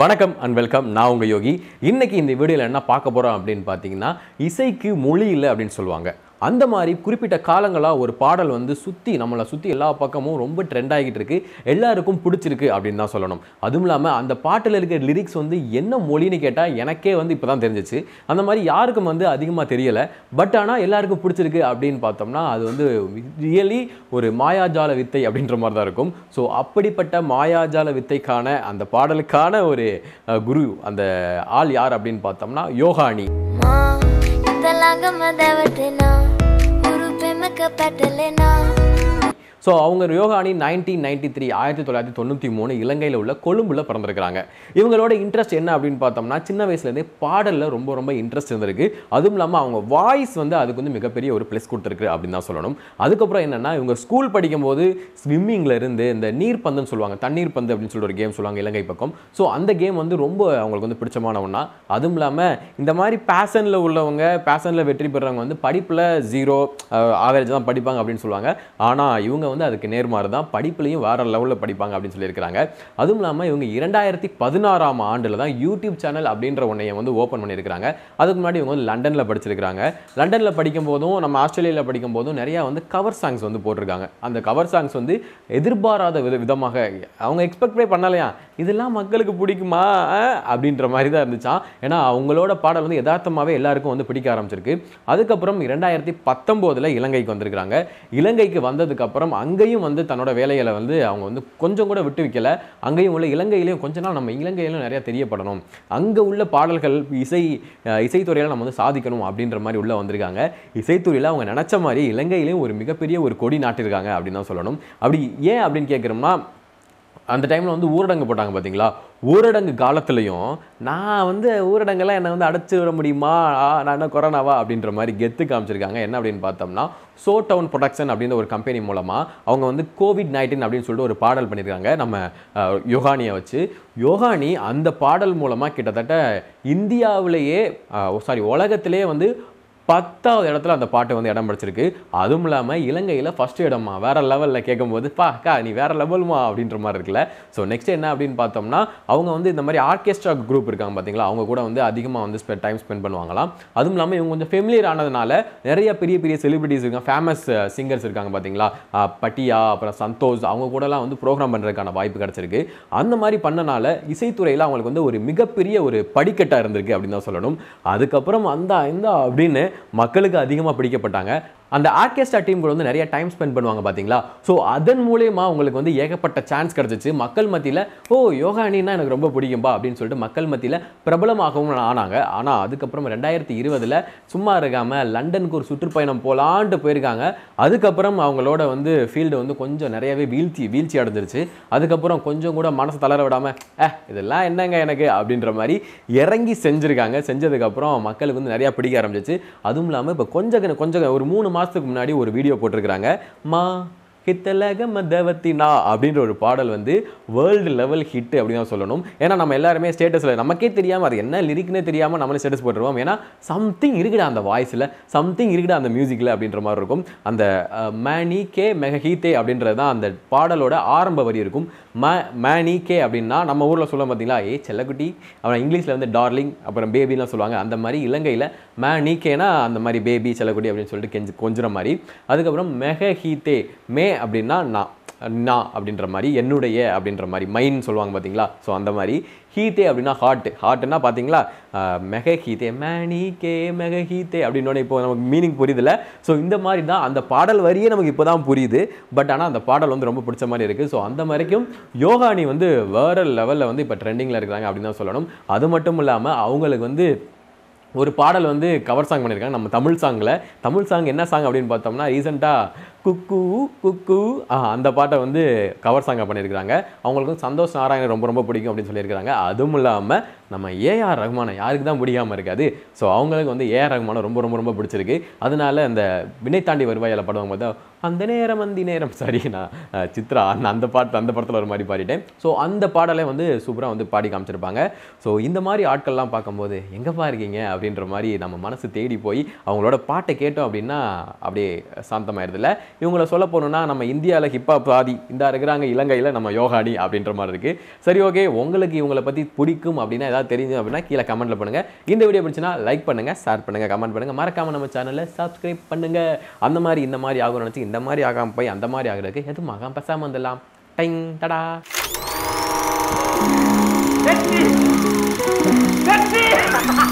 வணக்கம் and welcome நான் உங்கள் யோகி இன்றைக்கி இந்த வீடியோவில் என்ன பார்க்க போகிறோம் அப்படின்னு பார்த்தீங்கன்னா இசைக்கு மொழி இல்லை அப்படின்னு சொல்லுவாங்க அந்த மாதிரி குறிப்பிட்ட காலங்களாக ஒரு பாடல் வந்து சுற்றி நம்மளை சுற்றி எல்லா பக்கமும் ரொம்ப ட்ரெண்ட் ஆகிட்டு இருக்கு எல்லாருக்கும் பிடிச்சிருக்கு அப்படின்னு தான் சொல்லணும் அதுவும் இல்லாமல் அந்த பாட்டில் இருக்கிற லிரிக்ஸ் வந்து என்ன மொழின்னு கேட்டால் எனக்கே வந்து இப்போ தான் தெரிஞ்சிச்சு அந்த மாதிரி யாருக்கும் வந்து அதிகமாக தெரியலை பட் ஆனால் எல்லாருக்கும் பிடிச்சிருக்கு அப்படின்னு பார்த்தோம்னா அது வந்து ரியலி ஒரு மாயாஜால வித்தை அப்படின்ற மாதிரி தான் இருக்கும் ஸோ அப்படிப்பட்ட மாயாஜால வித்தைக்கான அந்த பாடலுக்கான ஒரு குரு அந்த ஆள் யார் அப்படின்னு பார்த்தோம்னா யோகானி පැටලෙනා ஸோ அவங்க ரியோகானி நைன்டீன் நைன்டி த்ரீ ஆயிரத்தி தொள்ளாயிரத்தி தொண்ணூற்றி மூணு இலங்கையில் உள்ள கொழும்புல பிறந்திருக்கிறாங்க இவங்களோட இன்ட்ரெஸ்ட் என்ன அப்படின்னு பார்த்தோம்னா சின்ன வயசுலேருந்தே பாடலில் ரொம்ப ரொம்ப இன்ட்ரெஸ்ட் இருந்திருக்கு அதுவும் இல்லாமல் அவங்க வாய்ஸ் வந்து அதுக்கு வந்து மிகப்பெரிய ஒரு ப்ளஸ் கொடுத்துருக்கு அப்படின்னு தான் சொல்லணும் அதுக்கப்புறம் என்னென்னா இவங்க ஸ்கூல் படிக்கும்போது ஸ்விம்மிங்கில் இருந்து இந்த நீர் பந்துன்னு சொல்லுவாங்க தண்ணீர் பந்து அப்படின்னு சொல்லி ஒரு கேம் சொல்லுவாங்க இலங்கை பக்கம் ஸோ அந்த கேம் வந்து ரொம்ப அவங்களுக்கு வந்து பிடிச்சமான ஒன்றா அதுவும் இல்லாமல் இந்த மாதிரி பேஷனில் உள்ளவங்க பேஷனில் வெற்றி பெறவங்க வந்து படிப்பில் ஜீரோ ஆவரேஜ் தான் படிப்பாங்க அப்படின்னு சொல்லுவாங்க ஆனால் இவங்க வந்து அதுக்கு நேர்மாறு தான் படிப்புலையும் வேற லெவலில் படிப்பாங்க அப்படின்னு சொல்லியிருக்கிறாங்க அதுவும் இல்லாமல் இவங்க இரண்டாயிரத்தி பதினாறாம் ஆண்டில் தான் யூடியூப் சேனல் அப்படின்ற ஒன்றைய வந்து ஓப்பன் பண்ணியிருக்கிறாங்க அதுக்கு முன்னாடி இவங்க வந்து லண்டனில் படிச்சிருக்கிறாங்க லண்டனில் படிக்கும் போதும் நம்ம ஆஸ்திரேலியாவில் படிக்கும் போதும் நிறையா வந்து கவர் சாங்ஸ் வந்து போட்டிருக்காங்க அந்த கவர் சாங்ஸ் வந்து எதிர்பாராத வித விதமாக அவங்க எக்ஸ்பெக்டே பண்ணலையா இதெல்லாம் மக்களுக்கு பிடிக்குமா அப்படின்ற மாதிரி தான் இருந்துச்சா ஏன்னா அவங்களோட பாடல் வந்து யதார்த்தமாகவே எல்லாருக்கும் வந்து பிடிக்க ஆரம்பிச்சிருக்கு அதுக்கப்புறம் இரண்டாயிரத்தி பத்தொம்போதில் இலங்கைக்கு வந்திருக்கிறாங்க இலங்கைக்கு வந்ததுக்கப்புறம் அங்கேயும் வந்து தன்னோட வேலைகளை வந்து அவங்க வந்து கொஞ்சம் கூட விட்டு வைக்கலை அங்கேயும் உள்ள இலங்கையிலையும் கொஞ்ச நாள் நம்ம இலங்கையிலும் நிறையா தெரியப்படணும் அங்கே உள்ள பாடல்கள் இசை இசைத்துறையில் நம்ம வந்து சாதிக்கணும் அப்படின்ற மாதிரி உள்ளே வந்திருக்காங்க இசைத்துறையில் அவங்க நினச்ச மாதிரி இலங்கையிலையும் ஒரு மிகப்பெரிய ஒரு கொடி நாட்டிருக்காங்க அப்படின்னு தான் சொல்லணும் அப்படி ஏன் அப்படின்னு கேட்குறோம்னா அந்த டைமில் வந்து ஊரடங்கு போட்டாங்க பார்த்தீங்களா ஊரடங்கு காலத்துலேயும் நான் வந்து ஊரடங்கெல்லாம் என்னை வந்து அடைச்சி விட முடியுமா நான் என்ன கொரோனாவா அப்படின்ற மாதிரி கெத்து காமிச்சிருக்காங்க என்ன அப்படின்னு பார்த்தோம்னா சோ டவுன் ப்ரொடக்ஷன் அப்படின்ற ஒரு கம்பெனி மூலமாக அவங்க வந்து கோவிட் நைன்டீன் அப்படின்னு சொல்லிட்டு ஒரு பாடல் பண்ணியிருக்காங்க நம்ம யோகானியை வச்சு யோகானி அந்த பாடல் மூலமாக கிட்டத்தட்ட இந்தியாவிலேயே சாரி உலகத்திலேயே வந்து பத்தாவது இடத்துல அந்த பாட்டு வந்து இடம் பிடிச்சிருக்கு அதுவும் இல்லாமல் இலங்கையில் ஃபஸ்ட்டு இடமா வேறு லெவலில் கேட்கும்போது பா அக்கா நீ வேறு லெவலுமா அப்படின்ற மாதிரி இருக்குல்ல ஸோ நெக்ஸ்ட் என்ன அப்படின்னு பார்த்தோம்னா அவங்க வந்து இந்த மாதிரி ஆர்கெஸ்ட்ரா குரூப் இருக்காங்க பார்த்தீங்களா அவங்க கூட வந்து அதிகமாக வந்து ஸ்பெண்ட் டைம் ஸ்பெண்ட் பண்ணுவாங்களாம் அதுவும் இல்லாமல் இவங்க கொஞ்சம் ஃபெமிலியர் ஆனதுனால நிறைய பெரிய பெரிய செலிபிரிட்டிஸ் இருக்காங்க ஃபேமஸ் சிங்கர்ஸ் uh, இருக்காங்க பார்த்தீங்களா பட்டியா அப்புறம் சந்தோஷ் அவங்க கூடலாம் வந்து ப்ரோக்ராம் பண்ணுறதுக்கான வாய்ப்பு கிடச்சிருக்கு அந்த மாதிரி பண்ணனால இசைத்துறையில் அவங்களுக்கு வந்து ஒரு மிகப்பெரிய ஒரு படிக்கட்டாக இருந்திருக்கு அப்படின்னு தான் சொல்லணும் அதுக்கப்புறம் அந்த இந்த அப்படின்னு மக்களுக்கு அதிகமாக பிடிக்கப்பட்டாங்க அந்த ஆர்கெஸ்ட்ரா டீம் கூட வந்து நிறைய டைம் ஸ்பெண்ட் பண்ணுவாங்க பார்த்தீங்களா ஸோ அதன் மூலயமா உங்களுக்கு வந்து ஏகப்பட்ட சான்ஸ் கிடச்சிச்சு மக்கள் மத்தியில் ஓ யோகானின்னா எனக்கு ரொம்ப பிடிக்கும்பா அப்படின்னு சொல்லிட்டு மக்கள் மத்தியில் பிரபலமாகவும் ஆனாங்க ஆனால் அதுக்கப்புறம் ரெண்டாயிரத்தி இருபதில் சும்மா இருக்காமல் லண்டனுக்கு ஒரு சுற்றுப்பயணம் போகலான்ட்டு போயிருக்காங்க அதுக்கப்புறம் அவங்களோட வந்து ஃபீல்டு வந்து கொஞ்சம் நிறையவே வீழ்ச்சி வீழ்ச்சி அடைஞ்சிருச்சு அதுக்கப்புறம் கொஞ்சம் கூட மனசு தளர விடாமல் ஏ இதெல்லாம் என்னங்க எனக்கு அப்படின்ற மாதிரி இறங்கி செஞ்சுருக்காங்க செஞ்சதுக்கப்புறம் மக்களுக்கு வந்து நிறையா பிடிக்க ஆரம்பிச்சிச்சு அதுவும் இல்லாமல் இப்போ கொஞ்சம் கொஞ்சம் ஒரு மூணு மாதம் மாதத்துக்கு முன்னாடி ஒரு வீடியோ போட்டிருக்கிறாங்க மா கித்தலக தேவத்தினா அப்படின்ற ஒரு பாடல் வந்து வேர்ல்டு லெவல் ஹிட் அப்படின்னு தான் சொல்லணும் ஏன்னா நம்ம எல்லாருமே ஸ்டேட்டஸில் நமக்கே தெரியாமல் அது என்ன லிரிக்னே தெரியாமல் நம்மளே ஸ்டேட்டஸ் போட்டுருவோம் ஏன்னா சம்திங் இருக்குடா அந்த வாய்ஸில் சம்திங் இருக்குடா அந்த மியூசிக்கில் அப்படின்ற மாதிரி இருக்கும் அந்த மேனி கே ஹீத்தே அப்படின்றது தான் அந்த பாடலோட ஆரம்ப வரி இருக்கும் ம மேனி கே அப்படின்னா நம்ம ஊரில் சொல்ல பார்த்தீங்களா ஏ செல்லக்குட்டி அப்புறம் இங்கிலீஷில் வந்து டார்லிங் அப்புறம் பேபிலாம் சொல்லுவாங்க அந்த மாதிரி இலங்கையில் மேனி கேனா அந்த மாதிரி பேபி செல்லக்குட்டி அப்படின்னு சொல்லிட்டு கெஞ்சு கொஞ்சுற மாதிரி அதுக்கப்புறம் ஹீத்தே மே அப்படின்னா நான் நா அப்படின்ற மாதிரி என்னுடைய அப்படின்ற மாதிரி மைண்ட் சொல்லுவாங்க பார்த்தீங்களா ஸோ அந்த மாதிரி ஹீத்தே அப்படின்னா ஹார்ட் ஹார்ட்னா பார்த்தீங்களா மெக ஹீத்தே மேனி கே மெக ஹீத்தே அப்படின்னு இப்போ நமக்கு மீனிங் புரியுதுல்ல ஸோ இந்த மாதிரி தான் அந்த பாடல் வரியே நமக்கு இப்போ தான் புரியுது பட் ஆனால் அந்த பாடல் வந்து ரொம்ப பிடிச்ச மாதிரி இருக்குது ஸோ அந்த மாதிரிக்கும் அணி வந்து வேறு லெவலில் வந்து இப்போ ட்ரெண்டிங்கில் இருக்கிறாங்க அப்படின்னு தான் சொல்லணும் அது மட்டும் இல்லாமல் அவங்களுக்கு வந்து ஒரு பாடல் வந்து கவர் சாங் பண்ணியிருக்காங்க நம்ம தமிழ் சாங்கில் தமிழ் சாங் என்ன சாங் அப்படின்னு பார்த்தோம்னா ரீசெண்டாக குக்கு குக்கு அந்த பாட்டை வந்து கவர் சாங்காக பண்ணியிருக்கிறாங்க அவங்களுக்கும் சந்தோஷ் நாராயணன் ரொம்ப ரொம்ப பிடிக்கும் அப்படின்னு சொல்லியிருக்கிறாங்க அதுவும் இல்லாமல் நம்ம ஏஆர் ரகுமானை யாருக்கு தான் பிடிக்காமல் இருக்காது ஸோ அவங்களுக்கு வந்து ஏஆர் ரகுமானை ரொம்ப ரொம்ப ரொம்ப பிடிச்சிருக்கு அதனால அந்த வினை தாண்டி வருவாயில் படம் பார்த்தா அந்த நேரம் அந்த நேரம் சரி நான் சித்ரா அந்த பாட்டு அந்த படத்தில் ஒரு மாதிரி பாடிட்டேன் ஸோ அந்த பாடலை வந்து சூப்பராக வந்து பாடி காமிச்சிருப்பாங்க ஸோ இந்த மாதிரி ஆட்கள்லாம் பார்க்கும்போது எங்கேப்பா இருக்கீங்க அப்படின்ற மாதிரி நம்ம மனசு தேடி போய் அவங்களோட பாட்டை கேட்டோம் அப்படின்னா அப்படியே சாந்தமாயிருதில்ல இவங்களை சொல்ல போகணுன்னா நம்ம இந்தியாவில் ஹிப்ஹாப் ஆதி இந்தா இருக்கிறாங்க இலங்கையில் நம்ம யோகாடி அப்படின்ற மாதிரி இருக்குது சரி ஓகே உங்களுக்கு இவங்களை பற்றி பிடிக்கும் அப்படின்னா ஏதாவது தெரிஞ்சு அப்படின்னா கீழே கமெண்ட்டில் பண்ணுங்கள் இந்த வீடியோ பிடிச்சினா லைக் பண்ணுங்கள் ஷேர் பண்ணுங்கள் கமெண்ட் பண்ணுங்கள் மறக்காமல் நம்ம சேனலில் சப்ஸ்கிரைப் பண்ணுங்கள் அந்த மாதிரி இந்த மாதிரி ஆகும் நினச்சி இந்த மாதிரி ஆகாமல் போய் அந்த மாதிரி ஆகிறதுக்கு எதுவும் ஆகாம பசாமல் வந்துடலாம் டைங் டடா Let's see! Let's see!